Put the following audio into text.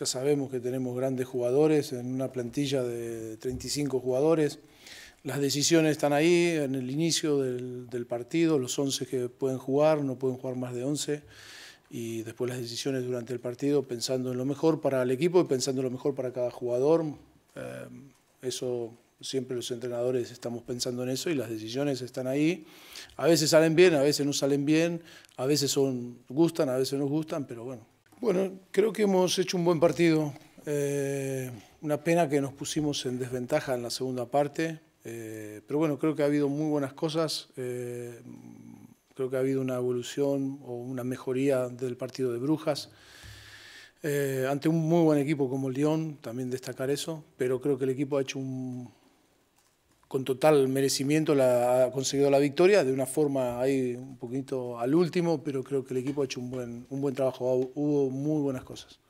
Ya sabemos que tenemos grandes jugadores en una plantilla de 35 jugadores. Las decisiones están ahí en el inicio del, partido, los 11 que pueden jugar, no pueden jugar más de 11 y después las decisiones durante el partido pensando en lo mejor para el equipo y pensando en lo mejor para cada jugador. Eh, eso siempre los entrenadores estamos pensando en eso y las decisiones están ahí. A veces salen bien, a veces no salen bien, a veces son, gustan, a veces no gustan, pero bueno, bueno, creo que hemos hecho un buen partido. Eh, una pena que nos pusimos en desventaja en la segunda parte. Eh, pero bueno, creo que ha habido muy buenas cosas. Eh, creo que ha habido una evolución o una mejoría del partido de Brujas. ante un muy buen equipo como el Lyon, también destacar eso. Pero creo que el equipo ha hecho un, con total merecimiento la, ha conseguido la victoria, de una forma ahí un poquito al último, pero creo que el equipo ha hecho un buen, un buen trabajo, hubo muy buenas cosas.